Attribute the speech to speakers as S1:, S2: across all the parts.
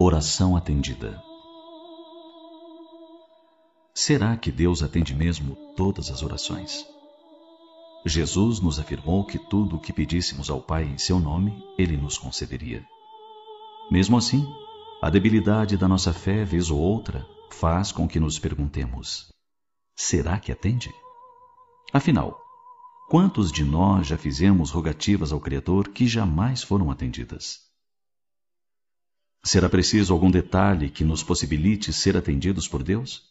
S1: Oração atendida. Será que Deus atende mesmo todas as orações? Jesus nos afirmou que tudo o que pedíssemos ao Pai em seu nome, ele nos concederia. Mesmo assim, a debilidade da nossa fé, vez ou outra, faz com que nos perguntemos: será que atende? Afinal, quantos de nós já fizemos rogativas ao Criador que jamais foram atendidas? Será preciso algum detalhe que nos possibilite ser atendidos por Deus?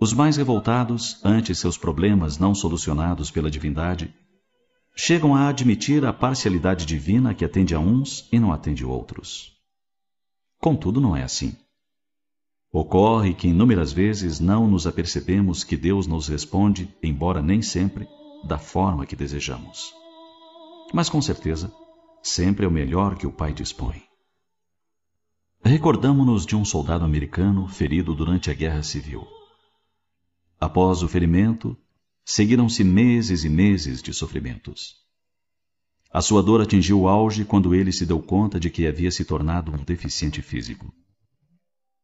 S1: Os mais revoltados, ante seus problemas não solucionados pela divindade, chegam a admitir a parcialidade divina que atende a uns e não atende outros. Contudo, não é assim. Ocorre que inúmeras vezes não nos apercebemos que Deus nos responde, embora nem sempre, da forma que desejamos. Mas com certeza, sempre é o melhor que o Pai dispõe. Recordamos-nos de um soldado americano ferido durante a Guerra Civil. Após o ferimento, seguiram-se meses e meses de sofrimentos. A sua dor atingiu o auge quando ele se deu conta de que havia se tornado um deficiente físico.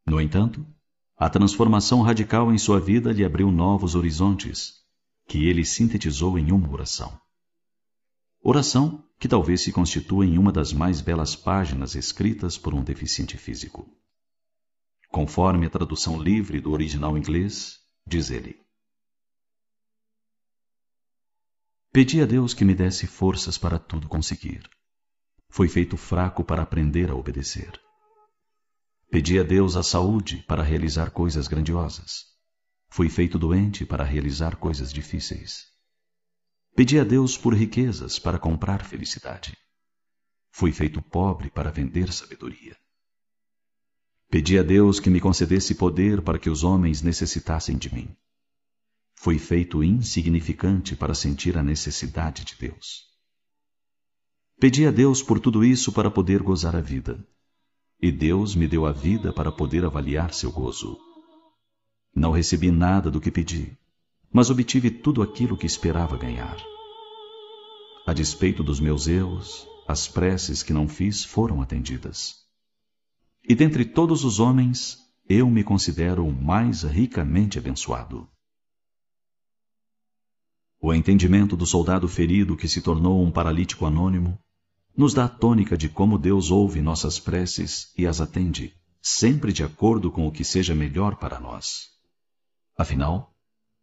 S1: No entanto, a transformação radical em sua vida lhe abriu novos horizontes, que ele sintetizou em uma oração. Oração que talvez se constitua em uma das mais belas páginas escritas por um deficiente físico. Conforme a tradução livre do original inglês, diz ele: Pedi a Deus que me desse forças para tudo conseguir. Fui feito fraco para aprender a obedecer. Pedi a Deus a saúde para realizar coisas grandiosas. Fui feito doente para realizar coisas difíceis. Pedi a Deus por riquezas para comprar felicidade. Fui feito pobre para vender sabedoria. Pedi a Deus que me concedesse poder para que os homens necessitassem de mim. Fui feito insignificante para sentir a necessidade de Deus. Pedi a Deus por tudo isso para poder gozar a vida. E Deus me deu a vida para poder avaliar seu gozo. Não recebi nada do que pedi, mas obtive tudo aquilo que esperava ganhar. A despeito dos meus erros, as preces que não fiz foram atendidas. E dentre todos os homens, eu me considero o mais ricamente abençoado. O entendimento do soldado ferido que se tornou um paralítico anônimo nos dá a tônica de como Deus ouve nossas preces e as atende, sempre de acordo com o que seja melhor para nós. Afinal,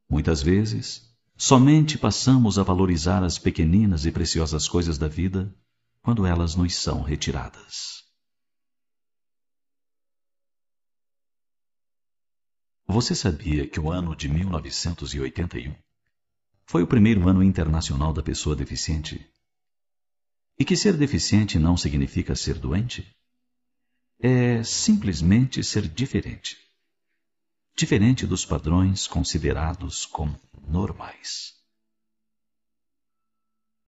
S1: Muitas vezes, somente passamos a valorizar as pequeninas e preciosas coisas da vida quando elas nos são retiradas. Você sabia que o ano de 1981 foi o primeiro ano internacional da pessoa deficiente? E que ser deficiente não significa ser doente? É simplesmente ser diferente diferente dos padrões considerados como normais.